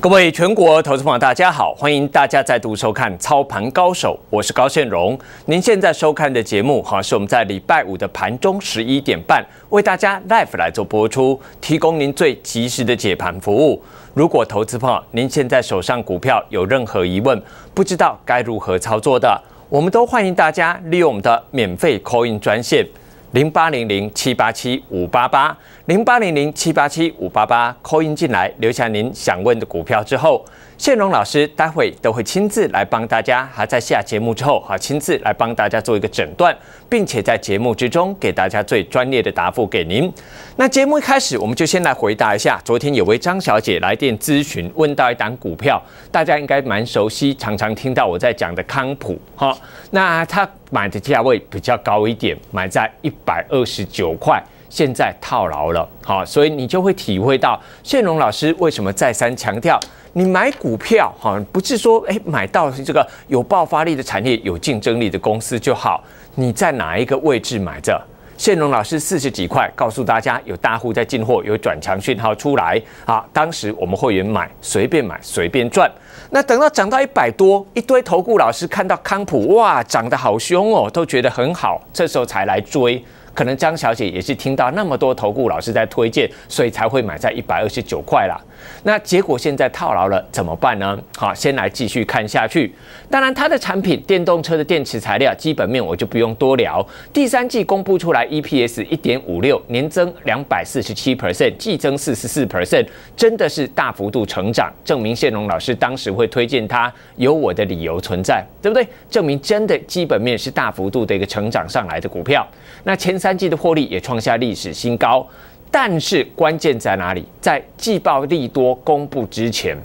各位全国投资朋友，大家好！欢迎大家再度收看《操盘高手》，我是高现荣。您现在收看的节目，哈，是我们在礼拜五的盘中十一点半为大家 live 来做播出，提供您最及时的解盘服务。如果投资朋友您现在手上股票有任何疑问，不知道该如何操作的，我们都欢迎大家利用我们的免费 Coin 专线零八零零七八七五八八。零八零零七八七五八八扣音进来，留下您想问的股票之后，宪荣老师待会都会亲自来帮大家。还在下节目之后，哈，亲自来帮大家做一个诊断，并且在节目之中给大家最专业的答复给您。那节目一开始，我们就先来回答一下，昨天有位张小姐来电咨询，问到一档股票，大家应该蛮熟悉，常常听到我在讲的康普哈。那她买的价位比较高一点，买在一百二十九块。现在套牢了，好，所以你就会体会到谢龙老师为什么再三强调，你买股票，哈，不是说哎买到这个有爆发力的产业、有竞争力的公司就好，你在哪一个位置买着？谢龙老师四十几块告诉大家有大户在进货，有转强讯号出来，好，当时我们会员买随便买随便赚，那等到涨到一百多，一堆投顾老师看到康普哇涨得好凶哦，都觉得很好，这时候才来追。可能张小姐也是听到那么多投顾老师在推荐，所以才会买在一百二十九块了。那结果现在套牢了，怎么办呢？好，先来继续看下去。当然，它的产品电动车的电池材料基本面我就不用多聊。第三季公布出来 EPS 一点五六，年增两百四十七 percent，季增四十四 percent，真的是大幅度成长，证明谢龙老师当时会推荐它有我的理由存在，对不对？证明真的基本面是大幅度的一个成长上来的股票。那前。三季的获利也创下历史新高，但是关键在哪里？在季报利多公布之前，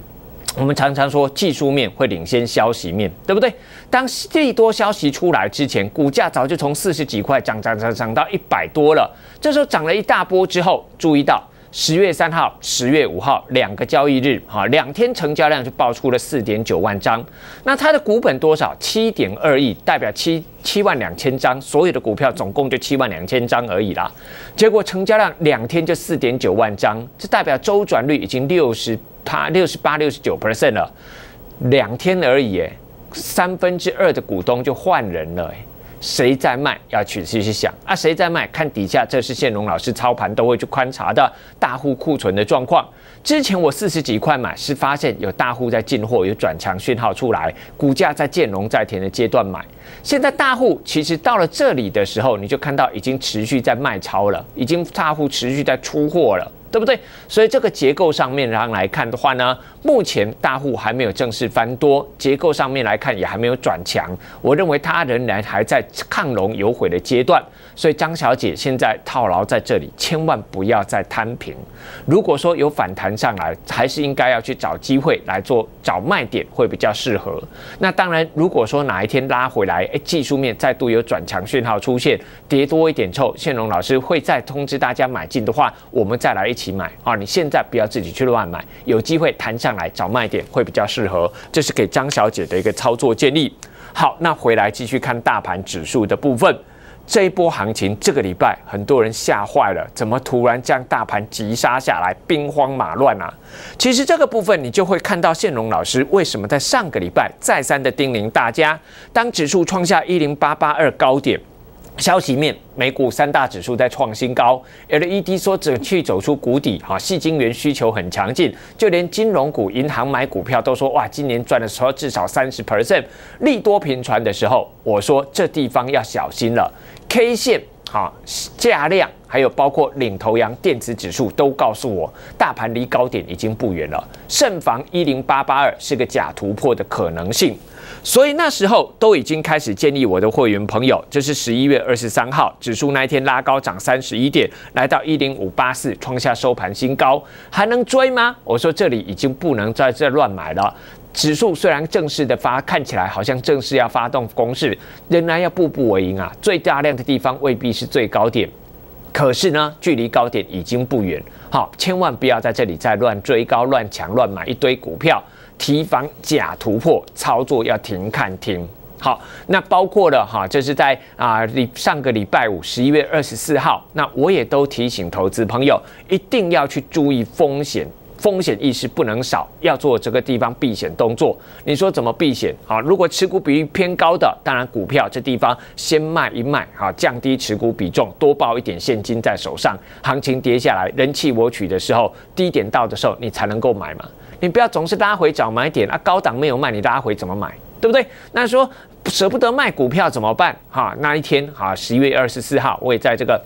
我们常常说技术面会领先消息面，对不对？当利多消息出来之前，股价早就从四十几块涨涨涨涨到一百多了。这时候涨了一大波之后，注意到。十月三号、十月五号两个交易日，哈，两天成交量就爆出了四点九万张。那它的股本多少？七点二亿，代表七七万两千张。所有的股票总共就七万两千张而已啦。结果成交量两天就四点九万张，这代表周转率已经六十八、六十八、六十九 percent 了。两天而已，三分之二的股东就换人了。谁在卖？要去仔细想啊！谁在卖？看底下，这是建龙老师操盘都会去观察的大户库存的状况。之前我四十几块买，是发现有大户在进货，有转强讯号出来，股价在建龙在田的阶段买。现在大户其实到了这里的时候，你就看到已经持续在卖超了，已经大户持续在出货了。对不对？所以这个结构上面上来看的话呢，目前大户还没有正式翻多，结构上面来看也还没有转强，我认为它仍然还在抗龙有悔的阶段。所以张小姐现在套牢在这里，千万不要再摊平。如果说有反弹上来，还是应该要去找机会来做找卖点会比较适合。那当然，如果说哪一天拉回来，哎，技术面再度有转强讯号出现，跌多一点之后，线龙老师会再通知大家买进的话，我们再来一起。自买啊！你现在不要自己去乱买，有机会弹上来找卖点会比较适合。这是给张小姐的一个操作建议。好，那回来继续看大盘指数的部分。这一波行情，这个礼拜很多人吓坏了，怎么突然将大盘急杀下来，兵荒马乱啊？其实这个部分你就会看到，宪荣老师为什么在上个礼拜再三的叮咛大家，当指数创下一零八八二高点。消息面，美股三大指数在创新高，LED 说整去走出谷底，哈，细晶圆需求很强劲，就连金融股、银行买股票都说哇，今年赚的时候至少三十 percent，利多频传的时候，我说这地方要小心了，K 线。啊，价量还有包括领头羊电子指数都告诉我，大盘离高点已经不远了。慎防一零八八二是个假突破的可能性，所以那时候都已经开始建立我的会员朋友。这是十一月二十三号，指数那一天拉高涨三十一点，来到一零五八四，创下收盘新高，还能追吗？我说这里已经不能在这乱买了。指数虽然正式的发，看起来好像正式要发动攻势，仍然要步步为营啊。最大量的地方未必是最高点，可是呢，距离高点已经不远。好，千万不要在这里再乱追高、乱抢、乱买一堆股票，提防假突破，操作要停看停。好，那包括了哈，就是在啊，上个礼拜五，十一月二十四号，那我也都提醒投资朋友，一定要去注意风险。风险意识不能少，要做这个地方避险动作。你说怎么避险啊？如果持股比例偏高的，当然股票这地方先卖一卖啊，降低持股比重，多报一点现金在手上。行情跌下来，人气我取的时候，低点到的时候你才能够买嘛。你不要总是拉回找买点啊，高档没有卖你拉回怎么买，对不对？那说舍不得卖股票怎么办哈，那一天哈，十一月二十四号我也在这个。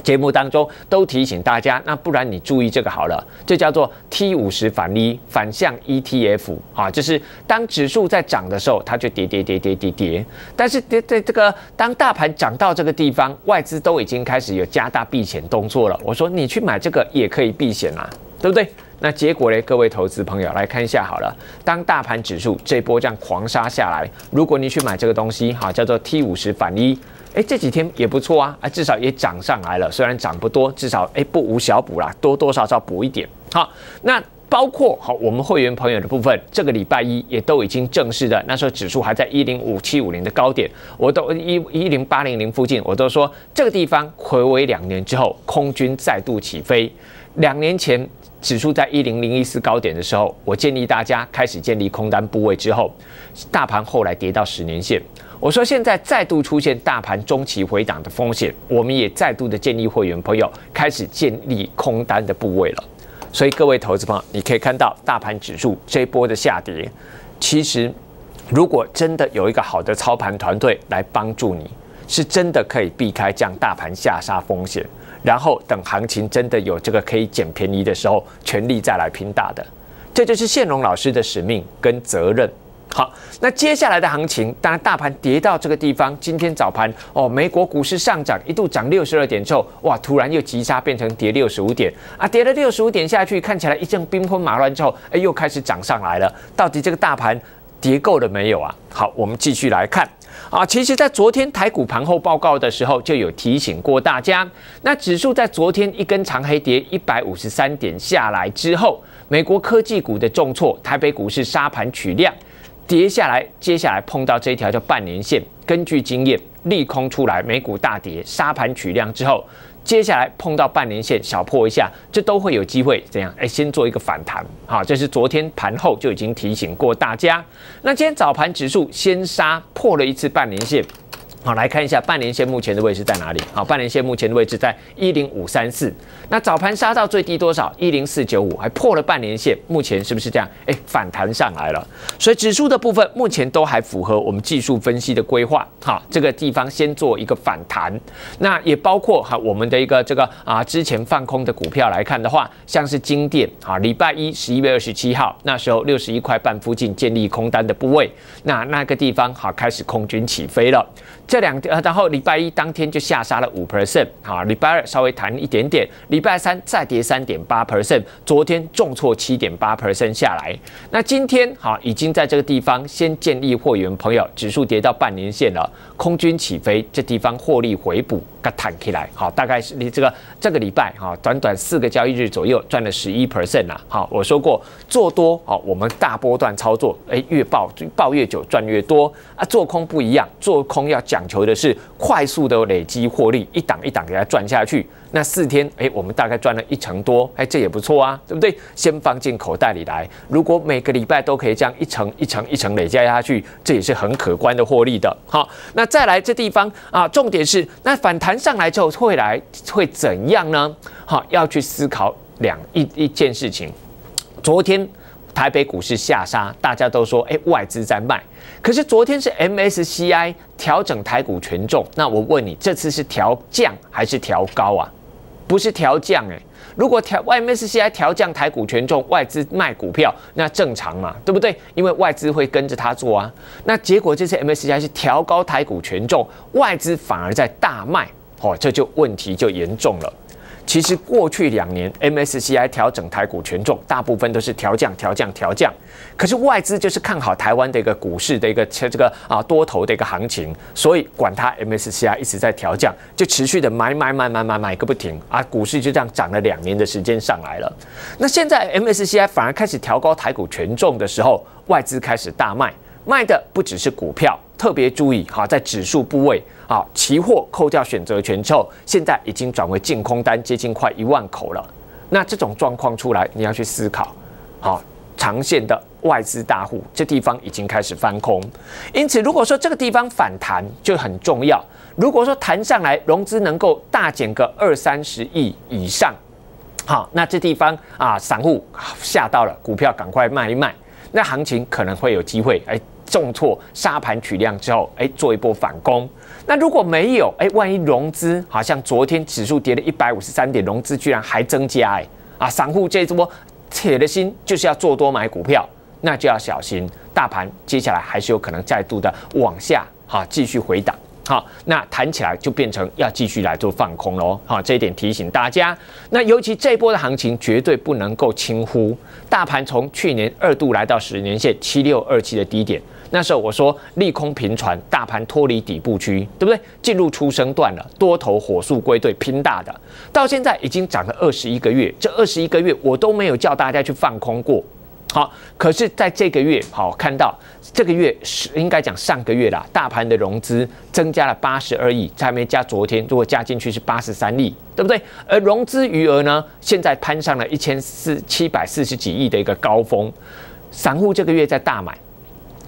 节目当中都提醒大家，那不然你注意这个好了，这叫做 T 五十反一反向 ETF 啊，就是当指数在涨的时候，它就跌跌跌跌跌跌。但是跌在这个当大盘涨到这个地方，外资都已经开始有加大避险动作了。我说你去买这个也可以避险啊，对不对？那结果呢？各位投资朋友来看一下好了，当大盘指数这波这样狂杀下来，如果你去买这个东西，好，叫做 T 五十反一。哎，这几天也不错啊，啊，至少也涨上来了，虽然涨不多，至少哎不无小补啦，多多少少补一点。好，那包括好我们会员朋友的部分，这个礼拜一也都已经正式的，那时候指数还在一零五七五零的高点，我都一一零八零零附近，我都说这个地方回稳两年之后，空军再度起飞。两年前指数在一零零一四高点的时候，我建议大家开始建立空单部位之后，大盘后来跌到十年线。我说现在再度出现大盘中期回档的风险，我们也再度的建议会员朋友开始建立空单的部位了。所以各位投资朋友，你可以看到大盘指数这一波的下跌，其实如果真的有一个好的操盘团队来帮助你，是真的可以避开这样大盘下杀风险，然后等行情真的有这个可以捡便宜的时候，全力再来拼大的。这就是谢龙老师的使命跟责任。好，那接下来的行情，当然大盘跌到这个地方，今天早盘哦，美国股市上涨一度涨六十二点之后，哇，突然又急杀变成跌六十五点啊，跌了六十五点下去，看起来一阵兵荒马乱之后，哎，又开始涨上来了。到底这个大盘跌够了没有啊？好，我们继续来看啊，其实在昨天台股盘后报告的时候就有提醒过大家，那指数在昨天一根长黑跌一百五十三点下来之后，美国科技股的重挫，台北股市沙盘取量。跌下来，接下来碰到这条叫半年线。根据经验，利空出来，美股大跌，杀盘取量之后，接下来碰到半年线，小破一下，这都会有机会怎样？哎，先做一个反弹。好，这是昨天盘后就已经提醒过大家。那今天早盘指数先杀破了一次半年线。好，来看一下半年线目前的位置在哪里？好，半年线目前的位置在一零五三四。那早盘杀到最低多少？一零四九五，还破了半年线。目前是不是这样？哎，反弹上来了。所以指数的部分目前都还符合我们技术分析的规划。好，这个地方先做一个反弹。那也包括哈我们的一个这个啊之前放空的股票来看的话，像是金店啊，礼拜一十一月二十七号那时候六十一块半附近建立空单的部位，那那个地方好开始空军起飞了。这两天，然后礼拜一当天就下杀了五 percent 哈，礼拜二稍微弹一点点，礼拜三再跌三点八 percent，昨天重挫七点八 percent 下来，那今天哈已经在这个地方先建立货源，朋友指数跌到半年线了。空军起飞，这地方获利回补，个弹起来，好，大概是你这个这个礼拜哈，短短四个交易日左右赚了十一 percent 啊，好，我说过做多，好，我们大波段操作，哎，越爆爆越久赚越多啊，做空不一样，做空要讲求的是快速的累积获利，一档一档给它赚下去，那四天，哎，我们大概赚了一成多，哎，这也不错啊，对不对？先放进口袋里来，如果每个礼拜都可以这样一层一层一层累加下去，这也是很可观的获利的，好，那。再来这地方啊，重点是那反弹上来之后会来会怎样呢？好，要去思考两一一件事情。昨天台北股市下杀，大家都说哎外资在卖，可是昨天是 MSCI 调整台股权重，那我问你，这次是调降还是调高啊？不是调降哎。如果调外 MSCI 调降台股权重，外资卖股票，那正常嘛，对不对？因为外资会跟着他做啊。那结果这次 MSCI 是调高台股权重，外资反而在大卖，哦，这就问题就严重了。其实过去两年，MSCI 调整台股权重，大部分都是调降、调降、调降。可是外资就是看好台湾的一个股市的一个这这个啊多头的一个行情，所以管它 MSCI 一直在调降，就持续的买买买买买买个不停啊，股市就这样涨了两年的时间上来了。那现在 MSCI 反而开始调高台股权重的时候，外资开始大卖，卖的不只是股票，特别注意哈，在指数部位。好，期货扣掉选择权之后，现在已经转为净空单，接近快一万口了。那这种状况出来，你要去思考。好，长线的外资大户这地方已经开始翻空，因此如果说这个地方反弹就很重要。如果说弹上来，融资能够大减个二三十亿以上，好，那这地方啊，散户吓到了，股票赶快卖一卖，那行情可能会有机会哎，重挫杀盘取量之后，哎，做一波反攻。那如果没有，哎，万一融资，好像昨天指数跌了一百五十三点，融资居然还增加，哎，啊，散户这一波铁了心就是要做多买股票，那就要小心，大盘接下来还是有可能再度的往下，哈，继续回档，好，那弹起来就变成要继续来做放空喽，好，这一点提醒大家，那尤其这波的行情绝对不能够轻忽，大盘从去年二度来到十年线七六二七的低点。那时候我说利空频传，大盘脱离底部区，对不对？进入出生段了，多头火速归队拼大的，到现在已经涨了二十一个月。这二十一个月我都没有叫大家去放空过，好，可是在这个月好看到这个月是应该讲上个月啦，大盘的融资增加了八十二亿，还没加昨天，如果加进去是八十三亿，对不对？而融资余额呢，现在攀上了一千四七百四十几亿的一个高峰，散户这个月在大买。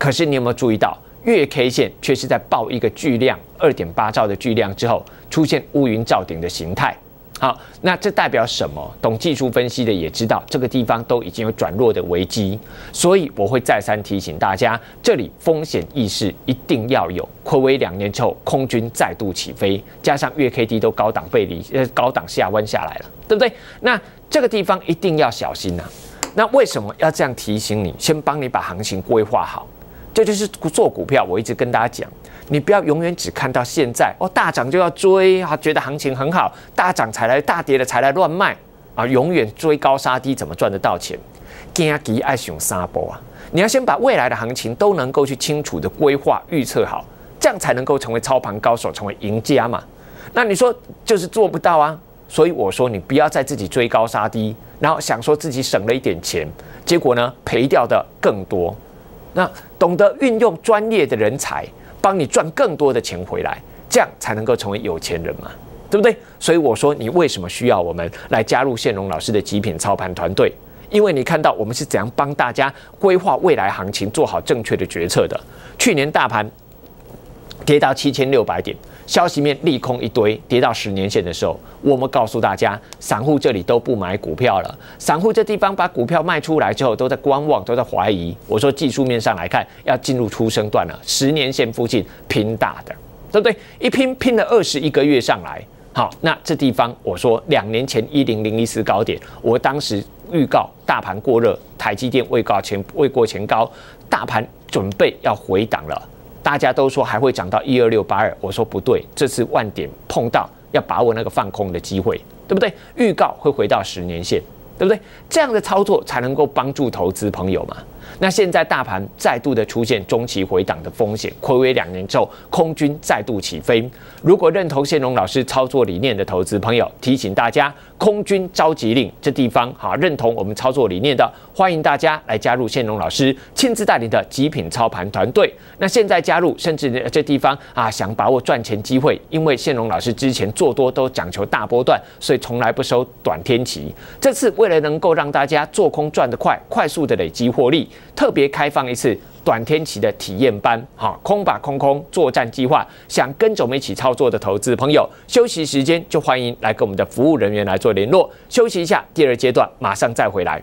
可是你有没有注意到，月 K 线却是在爆一个巨量，二点八兆的巨量之后，出现乌云罩顶的形态。好，那这代表什么？懂技术分析的也知道，这个地方都已经有转弱的危机。所以我会再三提醒大家，这里风险意识一定要有。亏微两年之后，空军再度起飞，加上月 K D 都高档背离，呃高档下弯下来了，对不对？那这个地方一定要小心呐。那为什么要这样提醒你？先帮你把行情规划好。这就是做股票，我一直跟大家讲，你不要永远只看到现在哦，大涨就要追啊，觉得行情很好，大涨才来，大跌的才来乱卖啊，永远追高杀低，怎么赚得到钱？惊机爱熊沙波啊！你要先把未来的行情都能够去清楚的规划预测好，这样才能够成为操盘高手，成为赢家嘛？那你说就是做不到啊，所以我说你不要再自己追高杀低，然后想说自己省了一点钱，结果呢赔掉的更多。那懂得运用专业的人才，帮你赚更多的钱回来，这样才能够成为有钱人嘛，对不对？所以我说，你为什么需要我们来加入线荣老师的极品操盘团队？因为你看到我们是怎样帮大家规划未来行情，做好正确的决策的。去年大盘跌到七千六百点。消息面利空一堆，跌到十年线的时候，我们告诉大家，散户这里都不买股票了。散户这地方把股票卖出来之后，都在观望，都在怀疑。我说技术面上来看，要进入出生段了，十年线附近拼大的，对不对？一拼拼了二十一个月上来，好，那这地方我说两年前一零零一四高点，我当时预告大盘过热，台积电未过前未过前高，大盘准备要回档了。大家都说还会涨到一二六八二，我说不对，这次万点碰到要把握那个放空的机会，对不对？预告会回到十年线，对不对？这样的操作才能够帮助投资朋友嘛。那现在大盘再度的出现中期回档的风险，暌违两年之后，空军再度起飞。如果认同线荣老师操作理念的投资朋友，提醒大家，空军召集令这地方，好，认同我们操作理念的，欢迎大家来加入线荣老师亲自带领的极品操盘团队。那现在加入，甚至这地方啊，想把握赚钱机会，因为线荣老师之前做多都讲求大波段，所以从来不收短天期。这次为了能够让大家做空赚得快，快速的累积获利。特别开放一次短天期的体验班，哈，空把空空作战计划，想跟我们一起操作的投资朋友，休息时间就欢迎来跟我们的服务人员来做联络。休息一下，第二阶段马上再回来。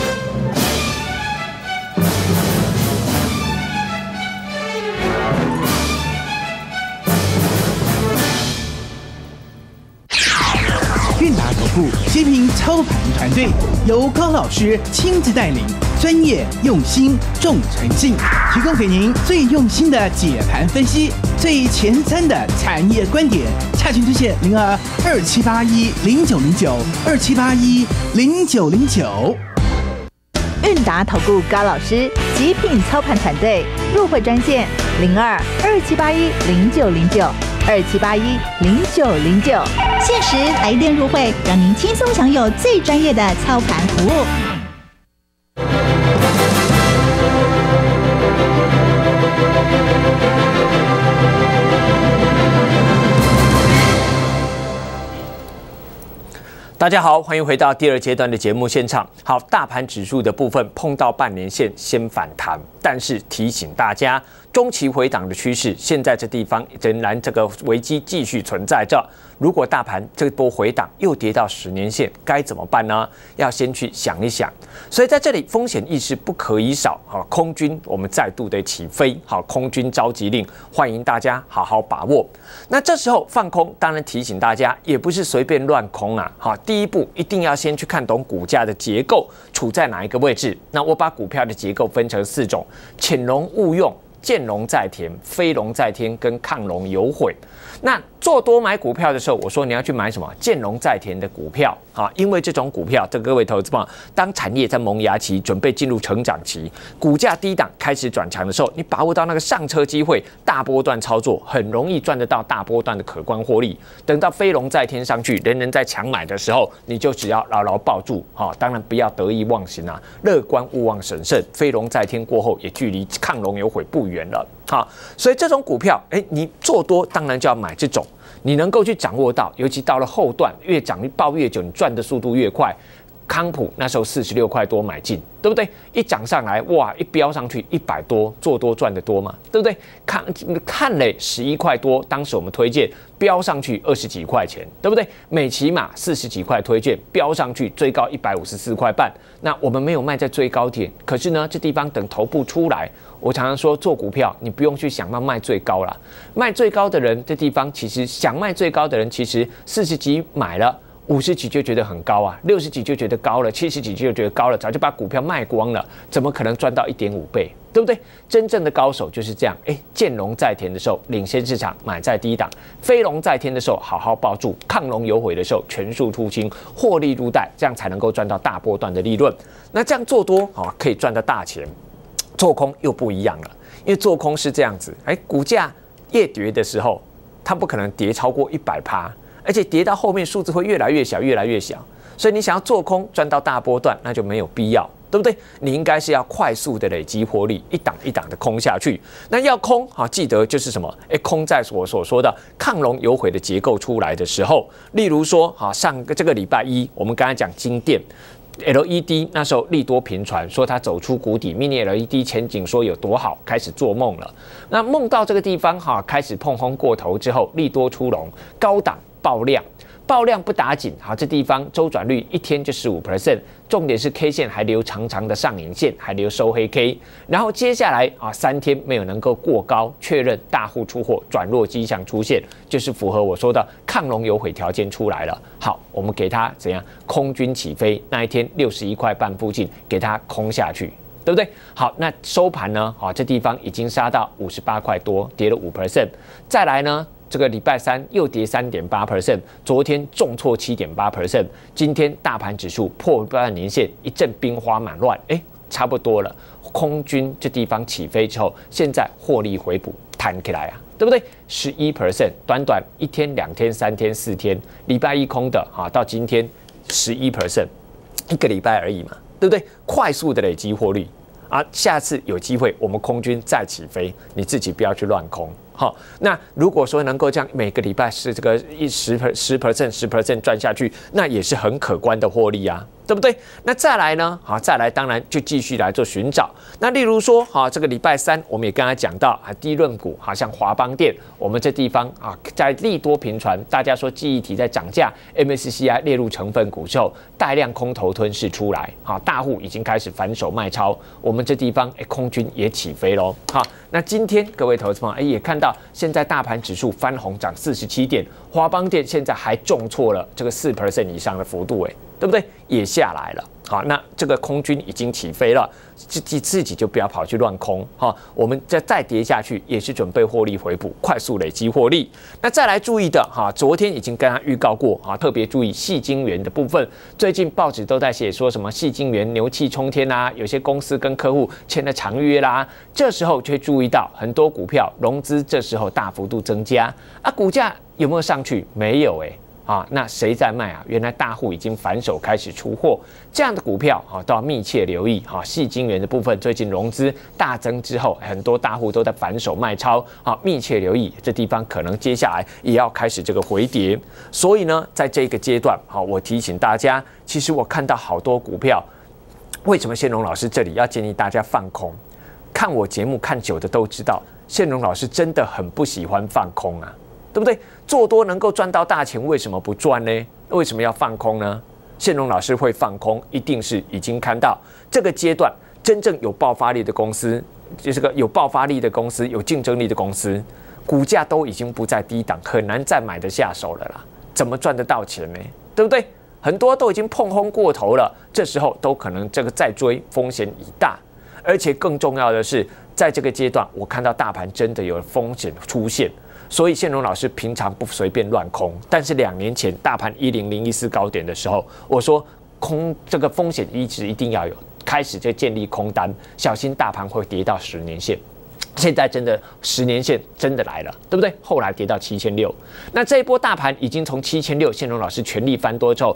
操盘团队由高老师亲自带领，专业、用心、重诚信，提供给您最用心的解盘分析、最前瞻的产业观点。洽询专线零二二七八一零九零九二七八一零九零九。韵达投顾高老师，极品操盘团队入会专线零二二七八一零九零九。二七八一零九零九，限时来电入会，让您轻松享有最专业的操盘服务。大家好，欢迎回到第二阶段的节目现场。好，大盘指数的部分碰到半年线先反弹，但是提醒大家，中期回档的趋势，现在这地方仍然这个危机继续存在着。如果大盘这波回档又跌到十年线，该怎么办呢？要先去想一想。所以在这里，风险意识不可以少。好，空军我们再度的起飞，好，空军召集令，欢迎大家好好把握。那这时候放空，当然提醒大家，也不是随便乱空啊。好，第。第一步一定要先去看懂股价的结构处在哪一个位置。那我把股票的结构分成四种：潜龙勿用、见龙在田、飞龙在天跟亢龙有悔。那做多买股票的时候，我说你要去买什么？见龙在田的股票。啊，因为这种股票，这各位投资朋友，当产业在萌芽期、准备进入成长期，股价低档开始转强的时候，你把握到那个上车机会，大波段操作很容易赚得到大波段的可观获利。等到飞龙在天上去，人人在抢买的时候，你就只要牢牢抱住啊，当然不要得意忘形啊，乐观勿忘审慎。飞龙在天过后，也距离亢龙有悔不远了。好，所以这种股票，哎，你做多当然就要买这种。你能够去掌握到，尤其到了后段，越你抱越久，你赚的速度越快。康普那时候四十六块多买进，对不对？一涨上来，哇，一飙上去一百多，做多赚的多嘛，对不对？看看嘞，十一块多，当时我们推荐飙上去二十几块钱，对不对？每骑马四十几块推荐飙上去，最高一百五十四块半。那我们没有卖在最高点，可是呢，这地方等头部出来，我常常说做股票，你不用去想到卖最高了，卖最高的人，这地方其实想卖最高的人，其实四十几买了。五十几就觉得很高啊，六十几就觉得高了，七十几就觉得高了，早就把股票卖光了，怎么可能赚到一点五倍，对不对？真正的高手就是这样，哎，见龙在田的时候领先市场，买在低档；飞龙在天的时候好好抱住；亢龙有悔的时候全数出清，获利入袋，这样才能够赚到大波段的利润。那这样做多啊，可以赚到大钱；做空又不一样了，因为做空是这样子，哎，股价越跌的时候，它不可能跌超过一百趴。而且跌到后面，数字会越来越小，越来越小。所以你想要做空赚到大波段，那就没有必要，对不对？你应该是要快速的累积获利，一档一档的空下去。那要空啊，记得就是什么？哎，空在我所说的抗龙有悔的结构出来的时候，例如说哈，上个这个礼拜一，我们刚才讲金店。L E D，那时候利多频传说它走出谷底，mini L E D 前景说有多好，开始做梦了。那梦到这个地方哈，开始碰空过头之后，利多出笼，高档。爆量，爆量不打紧，好，这地方周转率一天就十五 percent，重点是 K 线还留长长的上影线，还留收黑 K，然后接下来啊三天没有能够过高确认大户出货，转弱迹象出现，就是符合我说的抗龙有悔条件出来了。好，我们给它怎样？空军起飞那一天六十一块半附近给它空下去，对不对？好，那收盘呢？好，这地方已经杀到五十八块多，跌了五 percent，再来呢？这个礼拜三又跌三点八 percent，昨天重挫七点八 percent，今天大盘指数破半年线，一阵冰花满乱，哎，差不多了。空军这地方起飞之后，现在获利回补弹起来啊，对不对？十一 percent，短短一天、两天、三天、四天，礼拜一空的啊，到今天十一 percent，一个礼拜而已嘛，对不对？快速的累积获利啊，下次有机会我们空军再起飞，你自己不要去乱空。好，那如果说能够这样每个礼拜是这个一十 per 十 per cent 十 per cent 赚下去，那也是很可观的获利啊。对不对？那再来呢？好，再来，当然就继续来做寻找。那例如说，好，这个礼拜三我们也刚才讲到，啊，低轮股，好，像华邦电，我们这地方啊，在利多频传，大家说记忆体在涨价，MSCI 列入成分股之后，大量空头吞噬出来，好，大户已经开始反手卖超，我们这地方哎，空军也起飞喽。好，那今天各位投资朋友哎，也看到现在大盘指数翻红，涨四十七点，华邦电现在还重挫了这个四 percent 以上的幅度，哎。对不对？也下来了，好，那这个空军已经起飞了，自己自己就不要跑去乱空哈。我们再再跌下去，也是准备获利回补，快速累积获利。那再来注意的哈，昨天已经跟他预告过啊，特别注意细晶圆的部分。最近报纸都在写说什么细晶圆牛气冲天啊，有些公司跟客户签了长约啦。这时候却注意到很多股票融资这时候大幅度增加啊，股价有没有上去？没有哎。啊，那谁在卖啊？原来大户已经反手开始出货，这样的股票啊，都要密切留意。哈，细金源的部分最近融资大增之后，很多大户都在反手卖超，啊，密切留意这地方可能接下来也要开始这个回跌。所以呢，在这个阶段，好，我提醒大家，其实我看到好多股票，为什么线荣老师这里要建议大家放空？看我节目看久的都知道，线荣老师真的很不喜欢放空啊。对不对？做多能够赚到大钱，为什么不赚呢？为什么要放空呢？谢龙老师会放空，一定是已经看到这个阶段真正有爆发力的公司，就是个有爆发力的公司、有竞争力的公司，股价都已经不在低档，很难再买得下手了啦。怎么赚得到钱呢？对不对？很多都已经碰空过头了，这时候都可能这个再追风险已大，而且更重要的是，在这个阶段，我看到大盘真的有风险出现。所以，宪荣老师平常不随便乱空，但是两年前大盘一零零一四高点的时候，我说空这个风险一直一定要有，开始就建立空单，小心大盘会跌到十年线。现在真的十年线真的来了，对不对？后来跌到七千六，那这一波大盘已经从七千六，宪荣老师全力翻多之后，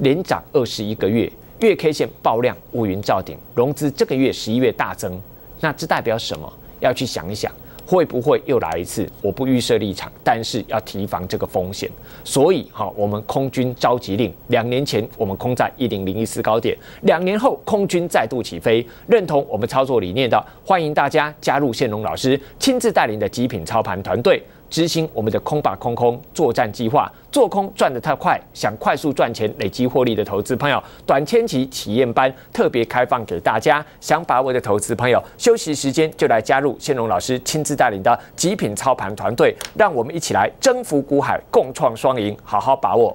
连涨二十一个月，月 K 线爆量，乌云罩顶，融资这个月十一月大增，那这代表什么？要去想一想。会不会又来一次？我不预设立场，但是要提防这个风险。所以哈，我们空军召集令，两年前我们空在一零零一四高点，两年后空军再度起飞。认同我们操作理念的，欢迎大家加入线龙老师亲自带领的极品操盘团队。执行我们的空把空空作战计划，做空赚得太快，想快速赚钱、累积获利的投资朋友，短千期体验班特别开放给大家。想把握的投资朋友，休息时间就来加入仙龙老师亲自带领的极品操盘团队，让我们一起来征服股海，共创双赢。好好把握。